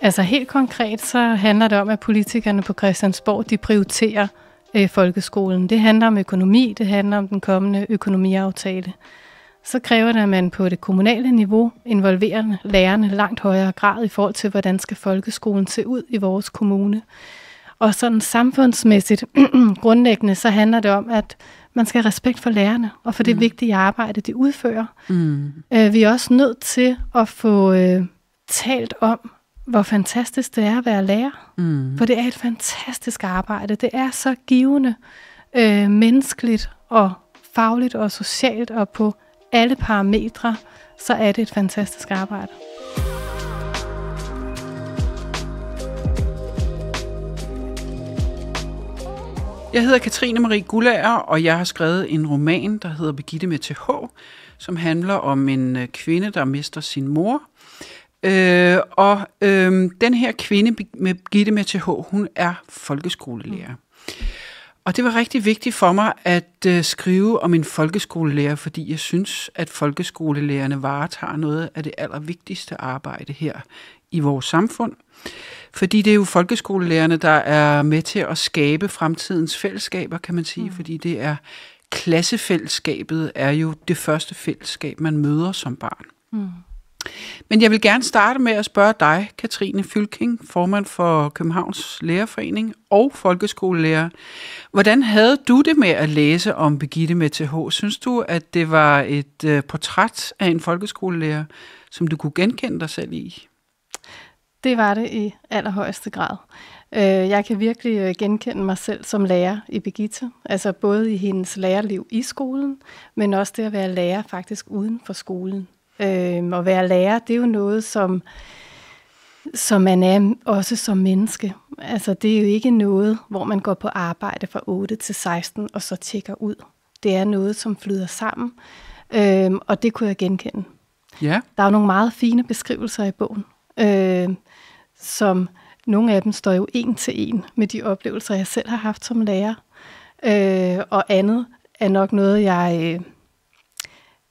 Altså helt konkret, så handler det om, at politikerne på Christiansborg, de prioriterer øh, folkeskolen. Det handler om økonomi, det handler om den kommende økonomiaftale. Så kræver det, at man på det kommunale niveau involverer lærerne langt højere grad i forhold til, hvordan skal folkeskolen se ud i vores kommune. Og sådan samfundsmæssigt grundlæggende, så handler det om, at man skal have respekt for lærerne og for det mm. vigtige arbejde, de udfører. Mm. Øh, vi er også nødt til at få øh, talt om, hvor fantastisk det er at være lærer. Mm. For det er et fantastisk arbejde. Det er så givende, øh, menneskeligt og fagligt og socialt og på alle parametre, så er det et fantastisk arbejde. Jeg hedder Katrine Marie Gullager, og jeg har skrevet en roman, der hedder Begitte med TH, som handler om en øh, kvinde, der mister sin mor, Øh, og øh, den her kvinde, med Gitte med TH, hun er folkeskolelærer. Mm. Og det var rigtig vigtigt for mig at øh, skrive om en folkeskolelærer, fordi jeg synes, at folkeskolelærerne varetager noget af det allervigtigste arbejde her i vores samfund. Fordi det er jo folkeskolelærerne, der er med til at skabe fremtidens fællesskaber, kan man sige, mm. fordi det er klassefællesskabet er jo det første fællesskab, man møder som barn. Mm. Men jeg vil gerne starte med at spørge dig, Katrine Fylking, formand for Københavns Lærerforening og folkeskolelærer. Hvordan havde du det med at læse om Begitte med TH? Synes du, at det var et øh, portræt af en folkeskolelærer, som du kunne genkende dig selv i? Det var det i allerhøjeste grad. Øh, jeg kan virkelig øh, genkende mig selv som lærer i Begitte, altså både i hendes lærerliv i skolen, men også det at være lærer faktisk uden for skolen. Øhm, at være lærer, det er jo noget, som, som man er også som menneske. Altså, det er jo ikke noget, hvor man går på arbejde fra 8 til 16 og så tjekker ud. Det er noget, som flyder sammen, øhm, og det kunne jeg genkende. Ja. Der er jo nogle meget fine beskrivelser i bogen, øhm, som nogle af dem står jo en til en med de oplevelser, jeg selv har haft som lærer. Øh, og andet er nok noget, jeg... Øh,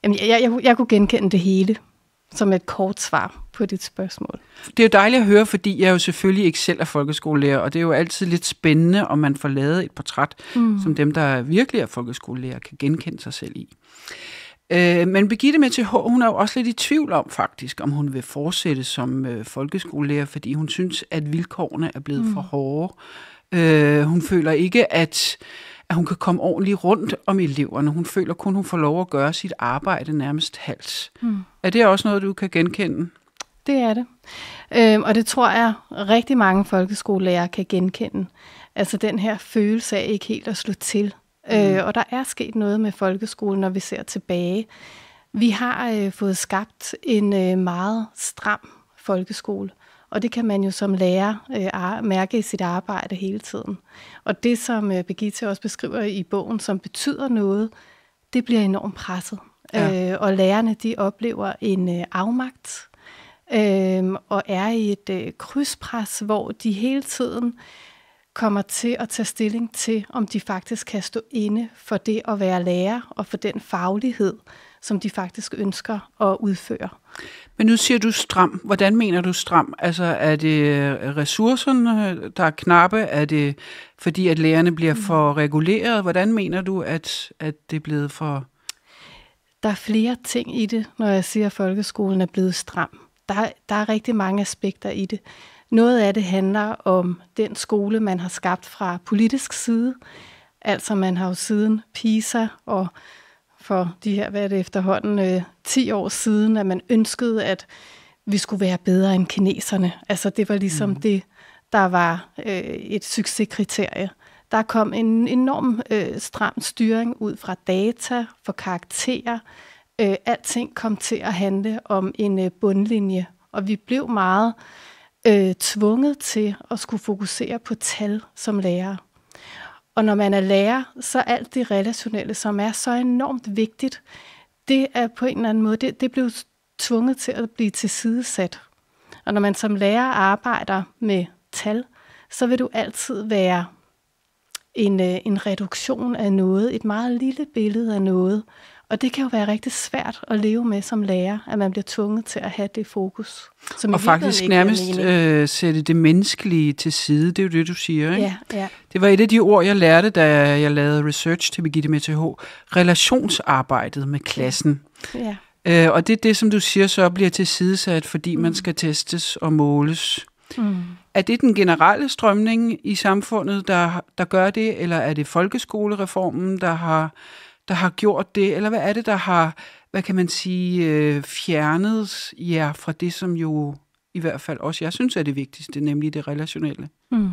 Jamen, jeg, jeg, jeg kunne genkende det hele som et kort svar på dit spørgsmål. Det er jo dejligt at høre, fordi jeg jo selvfølgelig ikke selv er folkeskolelærer, og det er jo altid lidt spændende, om man får lavet et portræt, mm. som dem, der virkelig er folkeskolelærer, kan genkende sig selv i. Øh, men Birgitte med TH, hun er jo også lidt i tvivl om faktisk, om hun vil fortsætte som øh, folkeskolelærer, fordi hun synes, at vilkårene er blevet mm. for hårde. Øh, hun føler ikke, at at hun kan komme ordentligt rundt om eleverne. Hun føler kun, hun får lov at gøre sit arbejde nærmest halvt. Mm. Er det også noget, du kan genkende? Det er det. Øhm, og det tror jeg, rigtig mange folkeskolelærer kan genkende. Altså den her følelse af ikke helt at slå til. Mm. Øh, hmm. og der er sket noget med folkeskolen, når vi ser tilbage. Vi har øh, fået skabt en øh, meget stram folkeskole. Øh, og det kan man jo som lærer øh, mærke i sit arbejde hele tiden. Og det, som øh, Birgitte også beskriver i bogen, som betyder noget, det bliver enormt presset. Ja. Øh, og lærerne, de oplever en øh, afmagt øh, og er i et øh, krydspres, hvor de hele tiden kommer til at tage stilling til, om de faktisk kan stå inde for det at være lærer og for den faglighed, som de faktisk ønsker at udføre. Men nu siger du stram. Hvordan mener du stram? Altså er det ressourcerne, der er knappe? Er det fordi, at lærerne bliver mm. for reguleret? Hvordan mener du, at, at det er blevet for... Der er flere ting i det, når jeg siger, at folkeskolen er blevet stram. Der, der er rigtig mange aspekter i det. Noget af det handler om den skole, man har skabt fra politisk side. Altså man har jo siden PISA og for de her, hvad er det efterhånden, øh, 10 år siden, at man ønskede, at vi skulle være bedre end kineserne. Altså det var ligesom mm. det, der var øh, et succeskriterie. Der kom en enorm øh, stram styring ud fra data, for karakterer. Øh, alting kom til at handle om en øh, bundlinje, og vi blev meget øh, tvunget til at skulle fokusere på tal som lærer. Og når man er lærer, så alt det relationelle, som er så enormt vigtigt, det er på en eller anden måde, det, det blev tvunget til at blive tilsidesat. Og når man som lærer arbejder med tal, så vil du altid være en, øh, en reduktion af noget, et meget lille billede af noget, og det kan jo være rigtig svært at leve med som lærer, at man bliver tvunget til at have det fokus. Som og faktisk nærmest øh, sætte det menneskelige til side, det er jo det, du siger. Ikke? Ja, ja. Det var et af de ord, jeg lærte, da jeg lavede research til Birgitte med TH. Relationsarbejdet med klassen. Ja. Øh, og det er det, som du siger, så bliver til tilsidesat, fordi mm. man skal testes og måles. Mm. Er det den generelle strømning i samfundet, der, der gør det, eller er det folkeskolereformen, der har der har gjort det, eller hvad er det, der har, hvad kan man sige, øh, fjernet jer fra det, som jo i hvert fald også jeg synes er det vigtigste, nemlig det relationelle? Mm.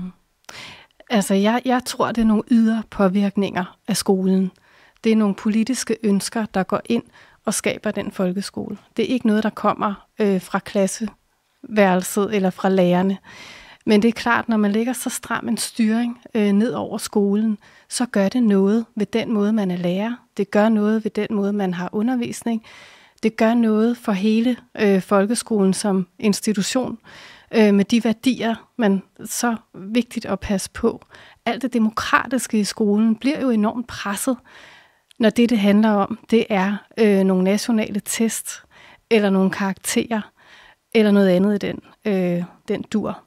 Altså, jeg, jeg tror, det er nogle ydre påvirkninger af skolen. Det er nogle politiske ønsker, der går ind og skaber den folkeskole. Det er ikke noget, der kommer øh, fra klasseværelset eller fra lærerne. Men det er klart, når man lægger så stram en styring øh, ned over skolen, så gør det noget ved den måde, man er lærer. Det gør noget ved den måde, man har undervisning. Det gør noget for hele øh, folkeskolen som institution øh, med de værdier, man så vigtigt at passe på. Alt det demokratiske i skolen bliver jo enormt presset, når det, det handler om, det er øh, nogle nationale test, eller nogle karakterer, eller noget andet i den, øh, den dur.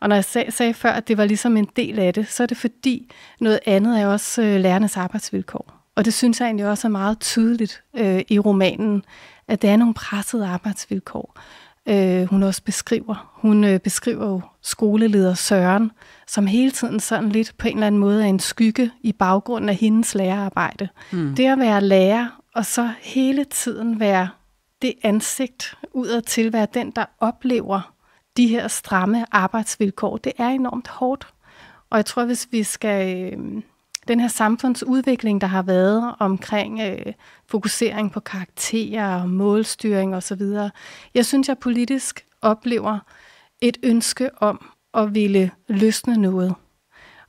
Og når jeg sag, sagde før, at det var ligesom en del af det, så er det fordi noget andet er også øh, lærernes arbejdsvilkår. Og det synes jeg egentlig også er meget tydeligt øh, i romanen, at der er nogle pressede arbejdsvilkår. Øh, hun også beskriver. Hun øh, beskriver jo skoleleder Søren, som hele tiden sådan lidt på en eller anden måde er en skygge i baggrunden af hendes lærerarbejde. Mm. Det at være lærer, og så hele tiden være det ansigt udadtil, være den, der oplever de her stramme arbejdsvilkår, det er enormt hårdt. Og jeg tror, hvis vi skal... Øhm, den her samfundsudvikling, der har været omkring øh, fokusering på karakterer, og målstyring osv., jeg synes, jeg politisk oplever et ønske om at ville løsne noget.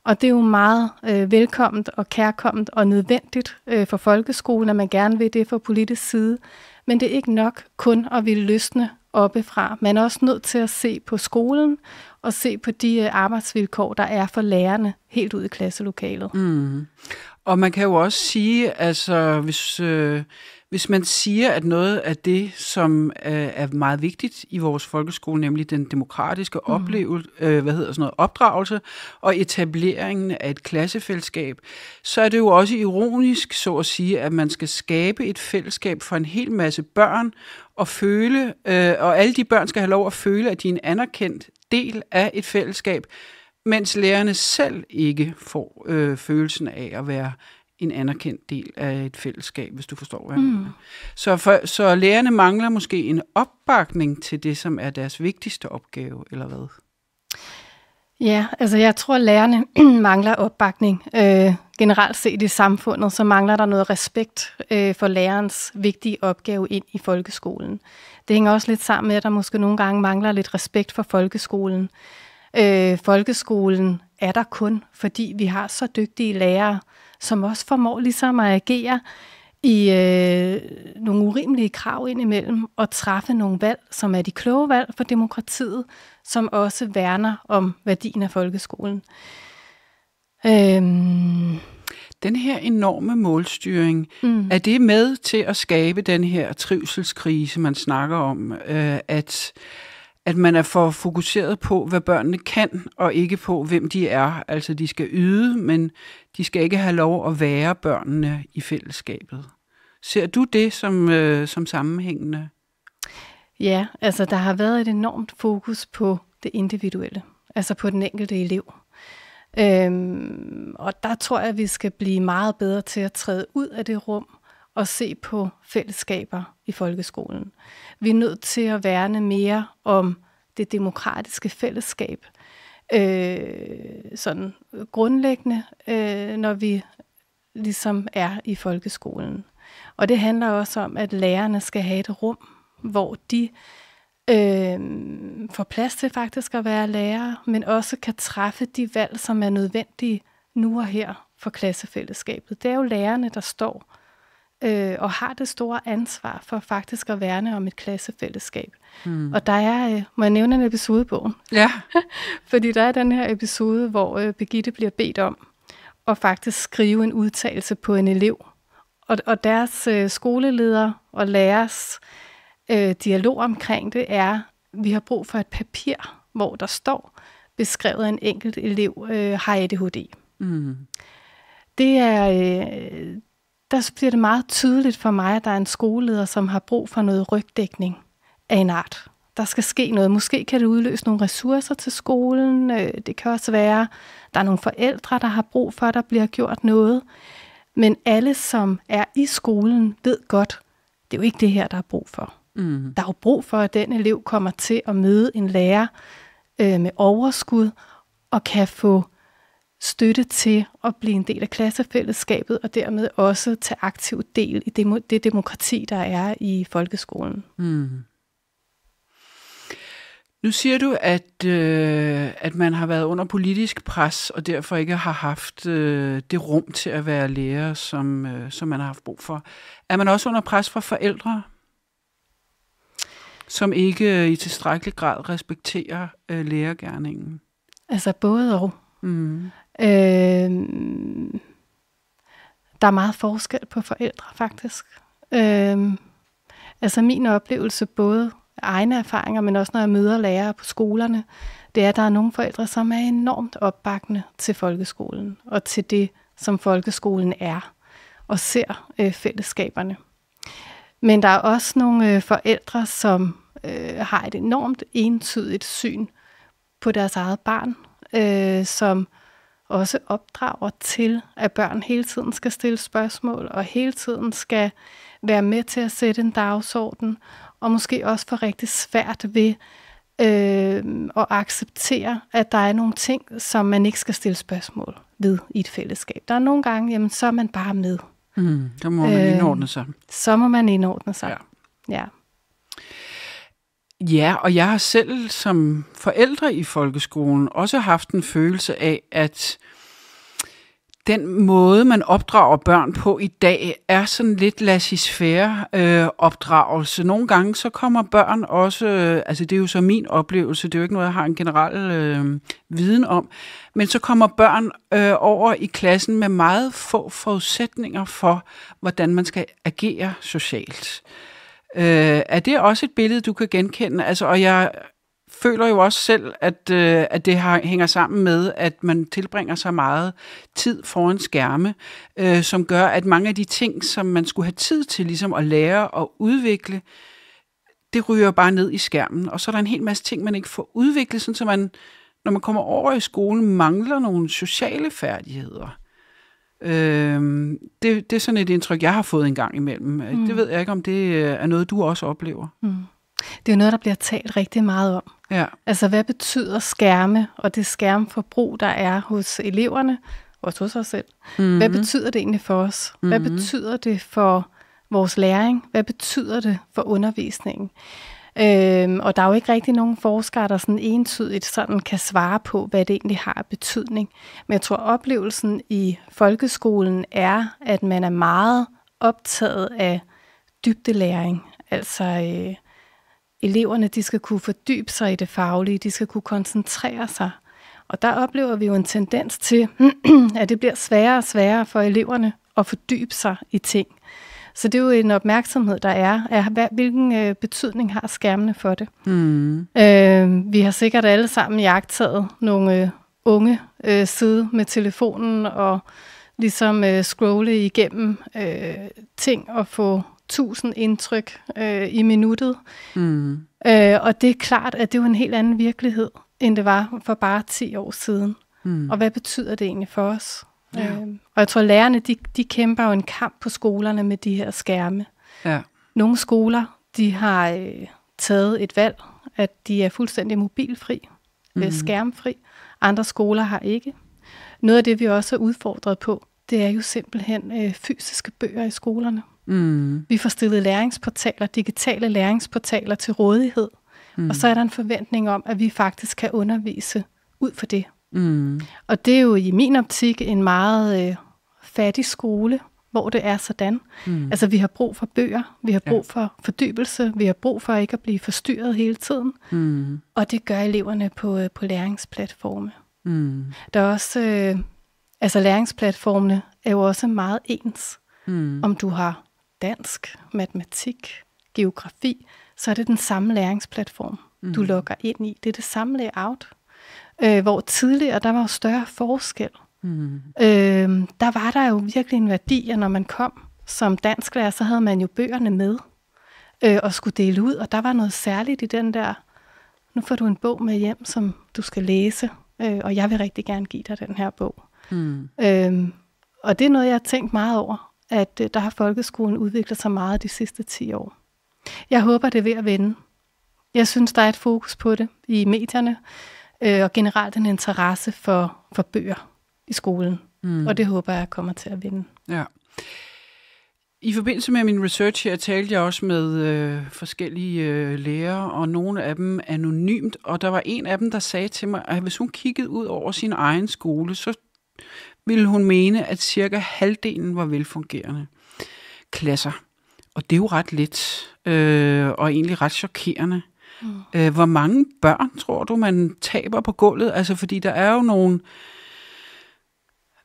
Og det er jo meget øh, velkomment og kærkommet og nødvendigt øh, for folkeskolen, at man gerne vil det fra politisk side. Men det er ikke nok kun at ville løsne oppefra. Man er også nødt til at se på skolen og se på de øh, arbejdsvilkår, der er for lærerne helt ud i klasselokalet. Mm. Og man kan jo også sige, altså hvis, øh, hvis man siger, at noget af det, som øh, er meget vigtigt i vores folkeskole, nemlig den demokratiske mm. oplevelse, øh, hvad hedder sådan noget, opdragelse og etableringen af et klassefællesskab, så er det jo også ironisk, så at sige, at man skal skabe et fællesskab for en hel masse børn, at føle, øh, og alle de børn skal have lov at føle, at de er en anerkendt del af et fællesskab, mens lærerne selv ikke får øh, følelsen af at være en anerkendt del af et fællesskab, hvis du forstår, hvad jeg mm. mener. Så, for, så lærerne mangler måske en opbakning til det, som er deres vigtigste opgave, eller hvad? Ja, altså jeg tror, at lærerne mangler opbakning. Øh, generelt set i samfundet, så mangler der noget respekt øh, for lærerens vigtige opgave ind i folkeskolen. Det hænger også lidt sammen med, at der måske nogle gange mangler lidt respekt for folkeskolen. Øh, folkeskolen er der kun, fordi vi har så dygtige lærere, som også formår ligesom at agere i øh, nogle urimelige krav indimellem og træffe nogle valg, som er de kloge valg for demokratiet, som også værner om værdien af folkeskolen. Øhm. Den her enorme målstyring, mm. er det med til at skabe den her trivselskrise, man snakker om, øh, at at man er for fokuseret på, hvad børnene kan, og ikke på, hvem de er. Altså, de skal yde, men de skal ikke have lov at være børnene i fællesskabet. Ser du det som, øh, som sammenhængende? Ja, altså der har været et enormt fokus på det individuelle, altså på den enkelte elev. Øhm, og der tror jeg, at vi skal blive meget bedre til at træde ud af det rum og se på fællesskaber i folkeskolen. Vi er nødt til at værne mere om det demokratiske fællesskab. Øh, sådan grundlæggende, øh, når vi ligesom er i folkeskolen. Og det handler også om, at lærerne skal have et rum, hvor de øh, får plads til faktisk at være lærer, men også kan træffe de valg, som er nødvendige nu og her for klassefællesskabet. Det er jo lærerne, der står øh, og har det store ansvar for faktisk at værne om et klassefællesskab. Mm. Og der er, øh, må jeg nævne en på? Ja. Fordi der er den her episode, hvor øh, Begitte bliver bedt om at faktisk skrive en udtalelse på en elev, og, og deres øh, skoleleder og lærers øh, dialog omkring det er, vi har brug for et papir, hvor der står beskrevet en enkelt elev øh, har ADHD. Mm. Det er, øh, der bliver det meget tydeligt for mig, at der er en skoleleder, som har brug for noget rygdækning af en art. Der skal ske noget. Måske kan det udløse nogle ressourcer til skolen. Øh, det kan også være, at der er nogle forældre, der har brug for, at der bliver gjort noget. Men alle, som er i skolen, ved godt, det er jo ikke det her, der er brug for. Mm. Der er jo brug for, at den elev kommer til at møde en lærer øh, med overskud og kan få støtte til at blive en del af klassefællesskabet og dermed også tage aktiv del i det, det demokrati, der er i folkeskolen. Mm. Nu siger du, at, øh, at man har været under politisk pres, og derfor ikke har haft øh, det rum til at være lærer, som, øh, som man har haft brug for. Er man også under pres fra forældre, som ikke øh, i tilstrækkelig grad respekterer øh, lærergærningen? Altså både og. Mm. Øh, der er meget forskel på forældre, faktisk. Øh, altså min oplevelse både egne erfaringer, men også når jeg møder lærere på skolerne, det er, at der er nogle forældre, som er enormt opbakende til folkeskolen og til det, som folkeskolen er, og ser øh, fællesskaberne. Men der er også nogle øh, forældre, som øh, har et enormt entydigt syn på deres eget barn, øh, som også opdrager til, at børn hele tiden skal stille spørgsmål og hele tiden skal være med til at sætte en dagsorden og måske også får rigtig svært ved øh, at acceptere, at der er nogle ting, som man ikke skal stille spørgsmål ved i et fællesskab. Der er nogle gange, jamen så er man bare med. Mm, så må man øh, indordne sig. Så må man indordne sig. Ja. ja. Ja, og jeg har selv som forældre i folkeskolen også haft en følelse af, at øh, den måde, man opdrager børn på i dag, er sådan lidt lassisfære øh, opdragelse. Nogle gange så kommer børn også, øh, altså det er jo så min oplevelse, det er jo ikke noget, jeg har en generel øh, viden om, men så kommer børn øh, over i klassen med meget få forudsætninger for, hvordan man skal agere socialt. Øh, er det også et billede, du kan genkende? Altså, og jeg føler jo også selv, at, øh, at det har, hænger sammen med, at man tilbringer så meget tid foran skærme, øh, som gør, at mange af de ting, som man skulle have tid til ligesom at lære og udvikle, det ryger bare ned i skærmen. Og så er der en hel masse ting, man ikke får udviklet, sådan så man, når man kommer over i skolen, mangler nogle sociale færdigheder. Øh, det, det er sådan et indtryk, jeg har fået en gang imellem. Mm. Det ved jeg ikke, om det øh, er noget, du også oplever. Mm. Det er jo noget, der bliver talt rigtig meget om. Ja. Altså, hvad betyder skærme og det skærmforbrug, der er hos eleverne, og hos os selv? Mm-hmm. Hvad betyder det egentlig for os? Mm-hmm. Hvad mhm. betyder det for vores læring? Hvad betyder det for undervisningen? Øhm, og der er jo ikke rigtig nogen forskere, der sådan entydigt sådan kan svare på, hvad det egentlig har af betydning. Men jeg tror, oplevelsen i folkeskolen er, at man er meget optaget af dybdelæring. Altså øh, eleverne de skal kunne fordybe sig i det faglige, de skal kunne koncentrere sig. Og der oplever vi jo en tendens til, at det bliver sværere og sværere for eleverne at fordybe sig i ting. Så det er jo en opmærksomhed, der er. Af, hvilken øh, betydning har skærmene for det? Mm. Øh, vi har sikkert alle sammen jagtet nogle øh, unge øh, sidde med telefonen og ligesom øh, scrolle igennem øh, ting og få tusind indtryk øh, i minuttet. Mm. Øh, og det er klart, at det er en helt anden virkelighed, end det var for bare 10 år siden. Mm. Og hvad betyder det egentlig for os? Ja. Øh, og jeg tror, at lærerne de, de kæmper jo en kamp på skolerne med de her skærme. Ja. Nogle skoler de har øh, taget et valg, at de er fuldstændig mobilfri, øh, mm. øh, skærmfri. Andre skoler har ikke. Noget af det, vi også er udfordret på, det er jo simpelthen øh, fysiske bøger i skolerne. Mm. Vi får stillet læringsportaler, digitale læringsportaler til rådighed. Mm. Og så er der en forventning om, at vi faktisk kan undervise ud for det. Mm. Og det er jo i min optik en meget øh, fattig skole, hvor det er sådan. Mm. Altså vi har brug for bøger, vi har brug ja. for fordybelse, vi har brug for ikke at blive forstyrret hele tiden. Mm. Og det gør eleverne på, øh, på læringsplatforme. Mm. Der er også, øh, altså læringsplatformene er jo også meget ens. Mm. Om du har dansk, matematik, geografi, så er det den samme læringsplatform, mm. du mhm. logger ind i. Det er det samme layout. Øh, hvor tidligere, der var jo større forskel. Mm. Øh, der var der jo virkelig en værdi, at når man kom som dansklærer, så havde man jo bøgerne med øh, og skulle dele ud, og der var noget særligt i den der, nu får du en bog med hjem, som du skal læse, øh, og jeg vil rigtig gerne give dig den her bog. Mm. Øh, og det er noget, jeg har tænkt meget over, at øh, der har folkeskolen udviklet sig meget de sidste 10 år. Jeg håber, det er ved at vende. Jeg synes, der er et fokus på det i medierne, øh, og generelt en interesse for, for bøger i skolen. Mm. Og det håber jeg kommer til at vinde. Ja. I forbindelse med min research her talte jeg også med øh, forskellige øh, lærere, og nogle af dem anonymt, og der var en af dem, der sagde til mig, at hvis hun kiggede ud over sin egen skole, så ville hun mene, at cirka halvdelen var velfungerende klasser. Og det er jo ret lidt, øh, og egentlig ret chokerende. Mm. Øh, hvor mange børn tror du, man taber på gulvet? Altså, fordi der er jo nogle...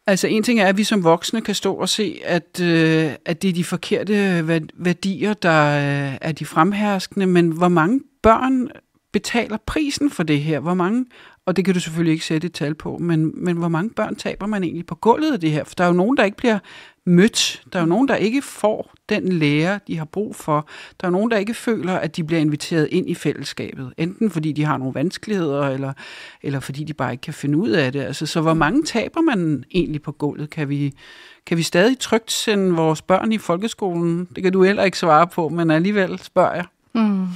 Altså en ting er, at vi som voksne kan stå og se, at, øh, at det er de forkerte værdier, der øh, er de fremherskende, men hvor mange børn betaler prisen for det her? Hvor mange, og det kan du selvfølgelig ikke sætte et tal på, men, men hvor mange børn taber man egentlig på gulvet af det her? For der er jo nogen, der ikke bliver mødt. Der er jo nogen, der ikke får den lærer, de har brug for. Der er nogen, der ikke føler, at de bliver inviteret ind i fællesskabet. Enten fordi de har nogle vanskeligheder, eller, eller fordi de bare ikke kan finde ud af det. Altså, så hvor mange taber man egentlig på gulvet? Kan vi, kan vi stadig trygt sende vores børn i folkeskolen? Det kan du heller ikke svare på, men alligevel spørger jeg. Mm.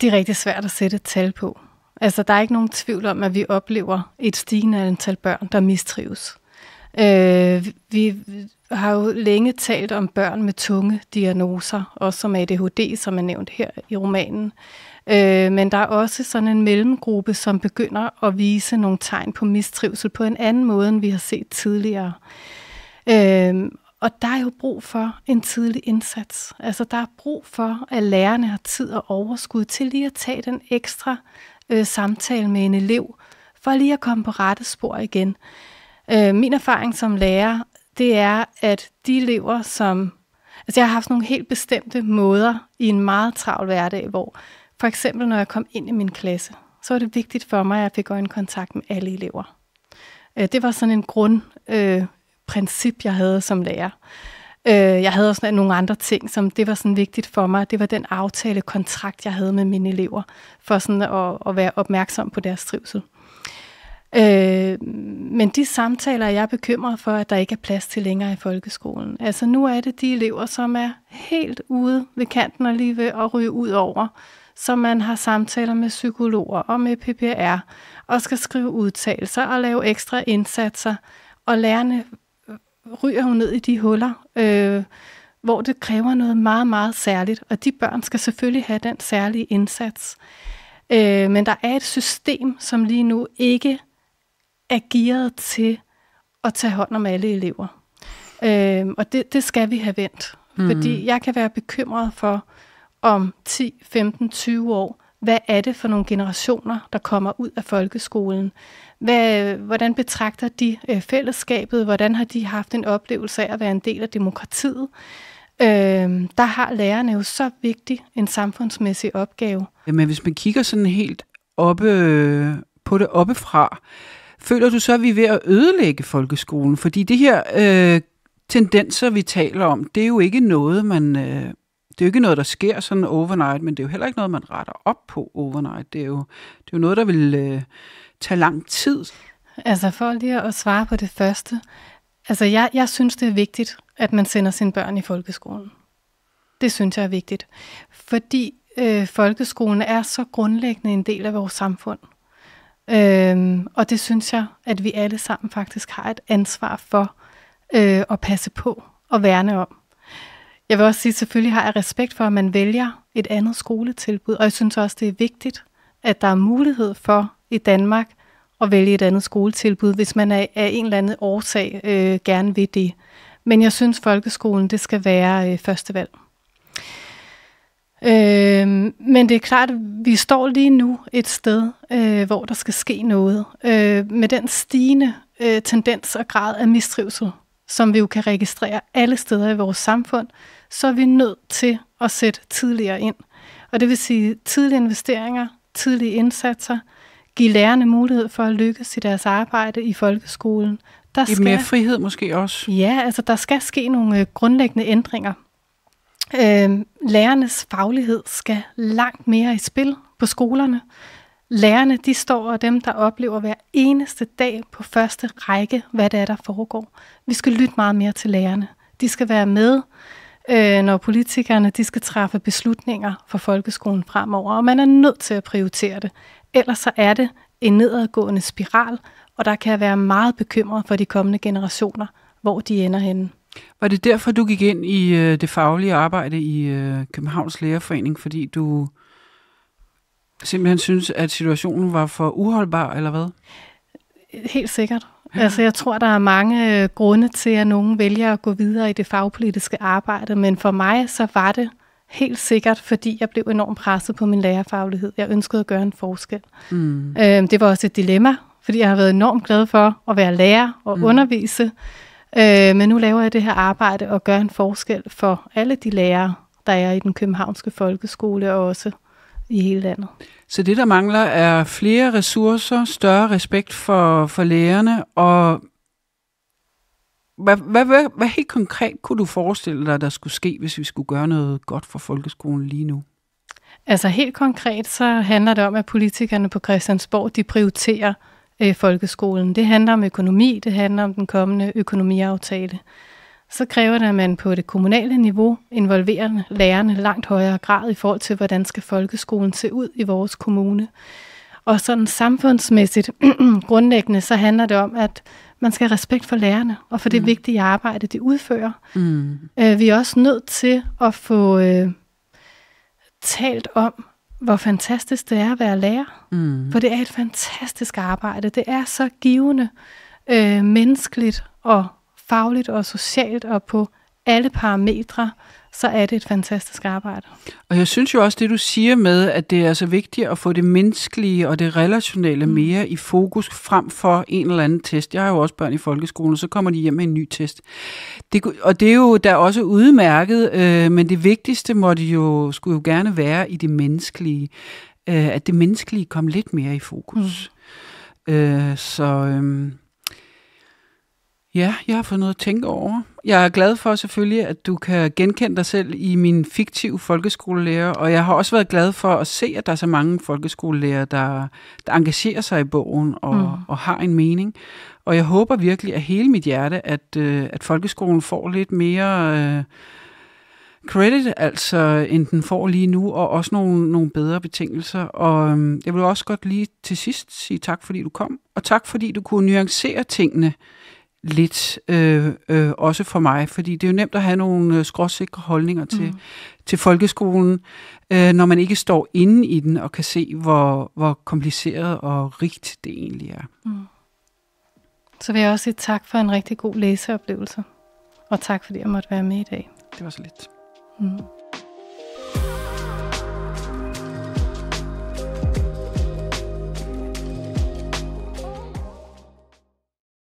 Det er rigtig svært at sætte et tal på. Altså, der er ikke nogen tvivl om, at vi oplever et stigende antal børn, der mistrives. Øh, vi har jo længe talt om børn med tunge diagnoser, også som ADHD, som er nævnt her i romanen. Øh, men der er også sådan en mellemgruppe, som begynder at vise nogle tegn på mistrivsel på en anden måde, end vi har set tidligere. Øh, og der er jo brug for en tidlig indsats. Altså der er brug for, at lærerne har tid og overskud til lige at tage den ekstra øh, samtale med en elev, for lige at komme på rette spor igen. Øh, min erfaring som lærer, det er, at de elever, som... Altså jeg har haft nogle helt bestemte måder i en meget travl hverdag, hvor for eksempel når jeg kom ind i min klasse, så var det vigtigt for mig, at jeg fik øjenkontakt med alle elever. Øh, det var sådan en grund, øh, princip, jeg havde som lærer. Øh, jeg havde også nogle andre ting, som det var sådan vigtigt for mig. Det var den aftale, kontrakt, jeg havde med mine elever, for sådan at, at være opmærksom på deres trivsel. Øh, men de samtaler, jeg er bekymret for, at der ikke er plads til længere i folkeskolen. Altså nu er det de elever, som er helt ude ved kanten og lige ved at ryge ud over, så man har samtaler med psykologer og med PPR, og skal skrive udtalelser og lave ekstra indsatser, og lærerne ryger hun ned i de huller, øh, hvor det kræver noget meget, meget særligt. Og de børn skal selvfølgelig have den særlige indsats. Øh, men der er et system, som lige nu ikke er gearet til at tage hånd om alle elever. Øh, og det, det skal vi have vendt. Mm. Fordi jeg kan være bekymret for, om 10, 15, 20 år, hvad er det for nogle generationer, der kommer ud af folkeskolen? Hvad, hvordan betragter de øh, fællesskabet? Hvordan har de haft en oplevelse af at være en del af demokratiet? Øh, der har lærerne jo så vigtig en samfundsmæssig opgave. Men hvis man kigger sådan helt oppe, øh, på det oppefra, føler du så, at vi er ved at ødelægge folkeskolen? Fordi det her øh, tendenser, vi taler om, det er jo ikke noget, man, øh, det er jo ikke noget, der sker sådan overnight, men det er jo heller ikke noget, man retter op på overnight. Det er jo, det er jo noget, der vil øh, tage lang tid. Altså for lige at svare på det første. Altså jeg, jeg synes, det er vigtigt, at man sender sine børn i folkeskolen. Det synes jeg er vigtigt. Fordi øh, folkeskolen er så grundlæggende en del af vores samfund. Øhm, og det synes jeg, at vi alle sammen faktisk har et ansvar for øh, at passe på og værne om. Jeg vil også sige, at selvfølgelig har jeg respekt for, at man vælger et andet skoletilbud, og jeg synes også, det er vigtigt, at der er mulighed for i Danmark at vælge et andet skoletilbud, hvis man af, af en eller anden årsag øh, gerne vil det. Men jeg synes, folkeskolen det skal være øh, første valg. Øh, men det er klart, at vi står lige nu et sted, øh, hvor der skal ske noget. Øh, med den stigende øh, tendens og grad af mistrivsel, som vi jo kan registrere alle steder i vores samfund, så er vi nødt til at sætte tidligere ind. Og det vil sige tidlige investeringer, tidlige indsatser, give lærerne mulighed for at lykkes i deres arbejde i folkeskolen. Der skal, skal, mere frihed måske også? Ja, altså der skal ske nogle øh, grundlæggende ændringer. Øhm, lærernes faglighed skal langt mere i spil på skolerne. Lærerne, de står og dem, der oplever hver eneste dag på første række, hvad det er, der foregår. Vi skal lytte meget mere til lærerne. De skal være med, øh, når politikerne de skal træffe beslutninger for folkeskolen fremover, og man er nødt til at prioritere det. Ellers så er det en nedadgående spiral, og der kan være meget bekymret for de kommende generationer, hvor de ender henne. Var det derfor, du gik ind i øh, det faglige arbejde i øh, Københavns Lærerforening, fordi du Simpelthen synes, at situationen var for uholdbar, eller hvad? Helt sikkert. Ja. Altså, jeg tror, der er mange øh, grunde til, at nogen vælger at gå videre i det fagpolitiske arbejde, men for mig så var det helt sikkert, fordi jeg blev enormt presset på min lærerfaglighed. Jeg ønskede at gøre en forskel. Mm. Øhm, det var også et dilemma, fordi jeg har været enormt glad for at være lærer og mm. undervise, øh, men nu laver jeg det her arbejde og gør en forskel for alle de lærere, der er i den københavnske folkeskole og også i hele landet. Så det, der mangler, er flere ressourcer, større respekt for, for lærerne, og hvad, hvad, hvad, hvad helt konkret kunne du forestille dig, der skulle ske, hvis vi skulle gøre noget godt for folkeskolen lige nu? Altså helt konkret, så handler det om, at politikerne på Christiansborg, de prioriterer øh, folkeskolen. Det handler om økonomi, det handler om den kommende økonomiaftale så kræver det, at man på det kommunale niveau involverer lærerne langt højere grad i forhold til, hvordan skal folkeskolen se ud i vores kommune. Og sådan samfundsmæssigt grundlæggende, så handler det om, at man skal have respekt for lærerne og for det mm. vigtige arbejde, de udfører. Mm. Øh, vi er også nødt til at få øh, talt om, hvor fantastisk det er at være lærer. Mm. For det er et fantastisk arbejde. Det er så givende, øh, menneskeligt og fagligt og socialt og på alle parametre, så er det et fantastisk arbejde. Og jeg synes jo også, det du siger med, at det er så vigtigt at få det menneskelige og det relationelle mm. mere i fokus frem for en eller anden test. Jeg har jo også børn i folkeskolen, og så kommer de hjem med en ny test. Det, og det er jo der også udmærket, øh, men det vigtigste måtte jo, skulle jo gerne være i det menneskelige. Øh, at det menneskelige kom lidt mere i fokus. Mm. Øh, så... Øh, Ja, jeg har fået noget at tænke over. Jeg er glad for selvfølgelig, at du kan genkende dig selv i min fiktive folkeskolelærer, og jeg har også været glad for at se, at der er så mange folkeskolelærer, der, der engagerer sig i bogen og, mm. og har en mening. Og jeg håber virkelig af hele mit hjerte, at, øh, at folkeskolen får lidt mere øh, credit, altså end den får lige nu, og også nogle, nogle bedre betingelser. Og øhm, jeg vil også godt lige til sidst sige tak, fordi du kom, og tak, fordi du kunne nuancere tingene lidt, øh, øh, også for mig, fordi det er jo nemt at have nogle øh, skråsikre holdninger til, mm. til folkeskolen, øh, når man ikke står inde i den og kan se, hvor, hvor kompliceret og rigt det egentlig er. Mm. Så vil jeg også sige tak for en rigtig god læseoplevelse, og tak fordi jeg måtte være med i dag. Det var så lidt. Mm.